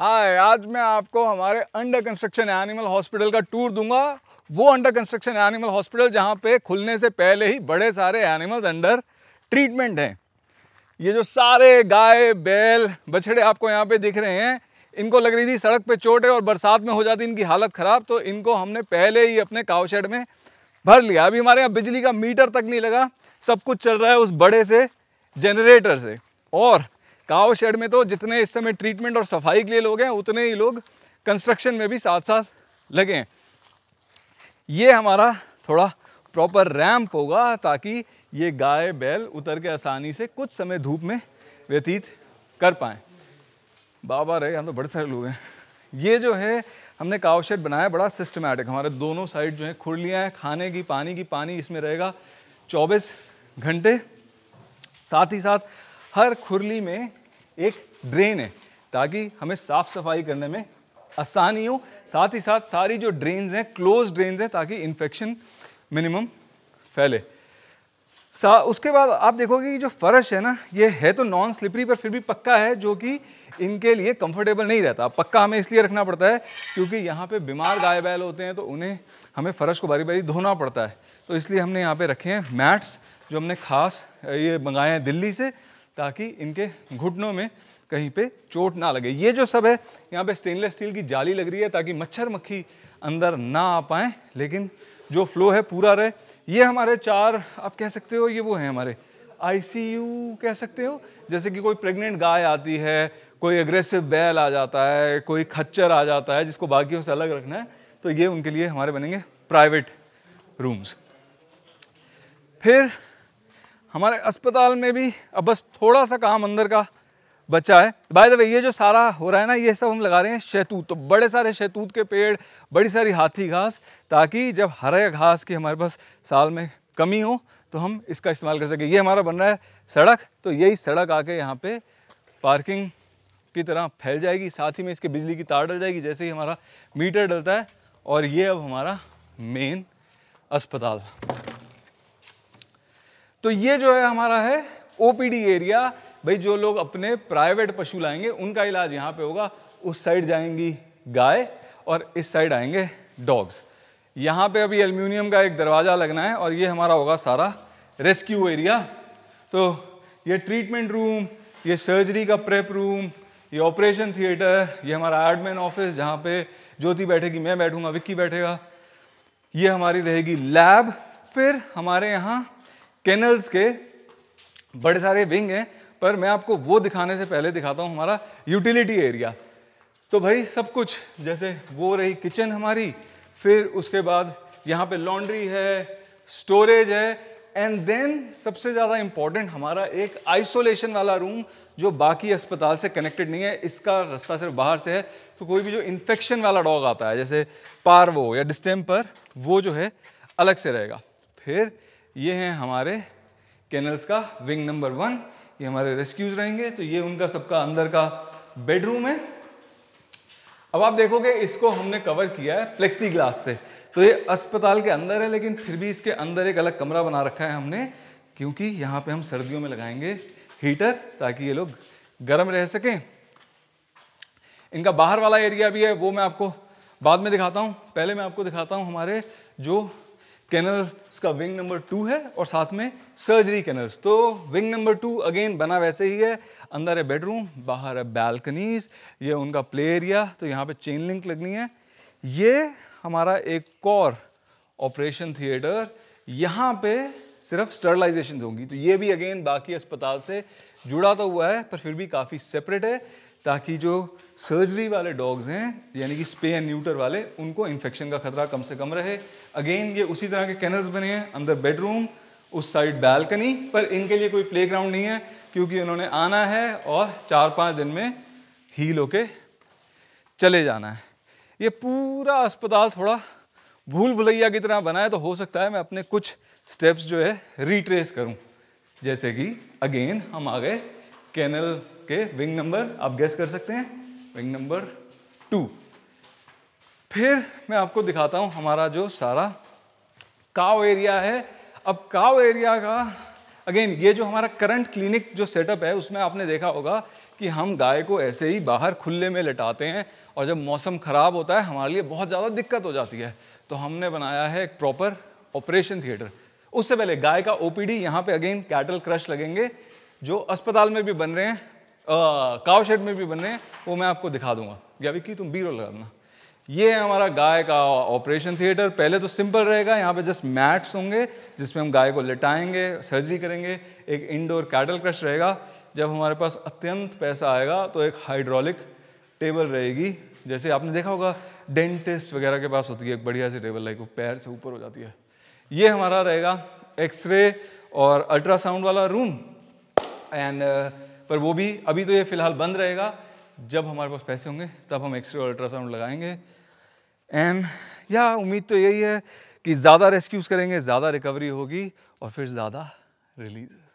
हाय आज मैं आपको हमारे अंडर कंस्ट्रक्शन एनिमल हॉस्पिटल का टूर दूंगा वो अंडर कंस्ट्रक्शन एनिमल हॉस्पिटल जहाँ पे खुलने से पहले ही बड़े सारे एनिमल्स अंडर ट्रीटमेंट हैं ये जो सारे गाय बैल बछड़े आपको यहाँ पे दिख रहे हैं इनको लग रही थी सड़क पे चोटें और बरसात में हो जाती इनकी हालत ख़राब तो इनको हमने पहले ही अपने कावशेड में भर लिया अभी हमारे यहाँ बिजली का मीटर तक नहीं लगा सब कुछ चल रहा है उस बड़े से जनरेटर से और काव शेड में तो जितने इस समय ट्रीटमेंट और सफाई के लिए लोग हैं उतने ही लोग कंस्ट्रक्शन में भी साथ साथ लगे हैं ये हमारा थोड़ा प्रॉपर रैम्प होगा ताकि ये गाय बैल उतर के आसानी से कुछ समय धूप में व्यतीत कर पाए बाबा रहे हम तो बड़े सारे लोग हैं ये जो है हमने काव शेड बनाया बड़ा सिस्टमेटिक हमारे दोनों साइड जो है खुरलियाँ हैं खाने की पानी की पानी इसमें रहेगा चौबीस घंटे साथ ही साथ हर खुरली में एक ड्रेन है ताकि हमें साफ़ सफाई करने में आसानी हो साथ ही साथ सारी जो ड्रेन्स हैं क्लोज ड्रेन्स हैं ताकि इन्फेक्शन मिनिमम फैले सा उसके बाद आप देखोगे कि जो फर्श है ना ये है तो नॉन स्लिपरी पर फिर भी पक्का है जो कि इनके लिए कंफर्टेबल नहीं रहता पक्का हमें इसलिए रखना पड़ता है क्योंकि यहाँ पे बीमार गाय बैल होते हैं तो उन्हें हमें फर्श को बारी बारी धोना पड़ता है तो इसलिए हमने यहाँ पे रखे हैं मैट्स जो हमने खास ये मंगाए हैं दिल्ली से ताकि इनके घुटनों में कहीं पे चोट ना लगे ये जो सब है यहाँ पे स्टेनलेस स्टील की जाली लग रही है ताकि मच्छर मक्खी अंदर ना आ पाए लेकिन जो फ्लो है पूरा रहे ये हमारे चार आप कह सकते हो ये वो हैं हमारे आईसीयू कह सकते हो जैसे कि कोई प्रेग्नेंट गाय आती है कोई एग्रेसिव बैल आ जाता है कोई खच्चर आ जाता है जिसको बाकियों से अलग रखना है तो ये उनके लिए हमारे बनेंगे प्राइवेट रूम्स फिर हमारे अस्पताल में भी अब बस थोड़ा सा काम अंदर का बचा है बाय द वे ये जो सारा हो रहा है ना ये सब हम लगा रहे हैं शैतूत तो बड़े सारे शैतूत के पेड़ बड़ी सारी हाथी घास ताकि जब हरे घास की हमारे पास साल में कमी हो तो हम इसका इस्तेमाल कर सकें ये हमारा बन रहा है सड़क तो यही सड़क आके यहाँ पे पार्किंग की तरह फैल जाएगी साथ ही में इसके बिजली की तार डल जाएगी जैसे ही हमारा मीटर डलता है और ये अब हमारा मेन अस्पताल तो ये जो है हमारा है ओपीडी एरिया भाई जो लोग अपने प्राइवेट पशु लाएंगे उनका इलाज यहाँ पे होगा उस साइड जाएंगी गाय और इस साइड आएंगे डॉग्स यहाँ पे अभी एल्यूमिनियम का एक दरवाज़ा लगना है और ये हमारा होगा सारा रेस्क्यू एरिया तो ये ट्रीटमेंट रूम ये सर्जरी का प्रेप रूम ये ऑपरेशन थिएटर ये हमारा एडमिन ऑफिस जहाँ पे ज्योति बैठेगी मैं बैठूंगा विक्की बैठेगा ये हमारी रहेगी लैब फिर हमारे यहाँ केनल्स के बड़े सारे विंग हैं पर मैं आपको वो दिखाने से पहले दिखाता हूँ हमारा यूटिलिटी एरिया तो भाई सब कुछ जैसे वो रही किचन हमारी फिर उसके बाद यहाँ पे लॉन्ड्री है स्टोरेज है एंड देन सबसे ज़्यादा इम्पॉर्टेंट हमारा एक आइसोलेशन वाला रूम जो बाकी अस्पताल से कनेक्टेड नहीं है इसका रास्ता सिर्फ बाहर से है तो कोई भी जो इन्फेक्शन वाला डॉग आता है जैसे पारवो या डिस्टेम्पर वो जो है अलग से रहेगा फिर ये हैं हमारे कैनल्स का विंग नंबर वन ये हमारे रेस्क्यूज रहेंगे तो ये उनका सबका अंदर का बेडरूम है अब आप देखोगे इसको हमने कवर किया है फ्लेक्सी ग्लास से तो ये अस्पताल के अंदर है लेकिन फिर भी इसके अंदर एक अलग कमरा बना रखा है हमने क्योंकि यहाँ पे हम सर्दियों में लगाएंगे हीटर ताकि ये लोग गर्म रह सकें इनका बाहर वाला एरिया भी है वो मैं आपको बाद में दिखाता हूँ पहले मैं आपको दिखाता हूँ हमारे जो कैनल का विंग नंबर टू है और साथ में सर्जरी कैनल्स तो विंग नंबर टू अगेन बना वैसे ही है अंदर है बेडरूम बाहर है बैल्कनीज ये उनका प्ले एरिया तो यहाँ पे चेन लिंक लगनी है ये हमारा एक और ऑपरेशन थिएटर यहाँ पे सिर्फ स्टरलाइजेशन होंगी तो ये भी अगेन बाकी अस्पताल से जुड़ा तो हुआ है पर फिर भी काफ़ी सेपरेट है ताकि जो सर्जरी वाले डॉग्स हैं यानी कि स्पे एंड न्यूटर वाले उनको इन्फेक्शन का खतरा कम से कम रहे अगेन ये उसी तरह के कैनल्स बने हैं अंदर बेडरूम उस साइड बैल्कनी पर इनके लिए कोई प्ले ग्राउंड नहीं है क्योंकि उन्होंने आना है और चार पाँच दिन में हील होके चले जाना है ये पूरा अस्पताल थोड़ा भूल भुलैया की तरह बना है तो हो सकता है मैं अपने कुछ स्टेप्स जो है रिट्रेस करूं जैसे कि अगेन हम आ गए कैनल ओके विंग नंबर आप गैस कर सकते हैं विंग नंबर टू फिर मैं आपको दिखाता हूं हमारा जो सारा काव एरिया है अब काव एरिया का अगेन ये जो हमारा करंट क्लिनिक जो सेटअप है उसमें आपने देखा होगा कि हम गाय को ऐसे ही बाहर खुले में लटाते हैं और जब मौसम ख़राब होता है हमारे लिए बहुत ज़्यादा दिक्कत हो जाती है तो हमने बनाया है एक प्रॉपर ऑपरेशन थिएटर उससे पहले गाय का ओपीडी यहाँ पे अगेन कैटल क्रश लगेंगे जो अस्पताल में भी बन रहे हैं काव शेड में भी बने वो मैं आपको दिखा दूंगा या विक्की तुम बीरो लगा देना ये है हमारा गाय का ऑपरेशन थिएटर पहले तो सिंपल रहेगा यहाँ पे जस्ट मैट्स होंगे जिसमें हम गाय को लिटाएंगे सर्जरी करेंगे एक इंडोर कैटल क्रश रहेगा जब हमारे पास अत्यंत पैसा आएगा तो एक हाइड्रोलिक टेबल रहेगी जैसे आपने देखा होगा डेंटिस्ट वगैरह के पास होती है एक बढ़िया सी टेबल लाइक वो पैर से ऊपर हो जाती है ये हमारा रहेगा एक्सरे और अल्ट्रासाउंड वाला रूम एंड uh, पर वो भी अभी तो ये फ़िलहाल बंद रहेगा जब हमारे पास पैसे होंगे तब हम एक्सरे और अल्ट्रासाउंड लगाएंगे एंड या उम्मीद तो यही है कि ज़्यादा रेस्क्यूज़ करेंगे ज़्यादा रिकवरी होगी और फिर ज़्यादा रिलीज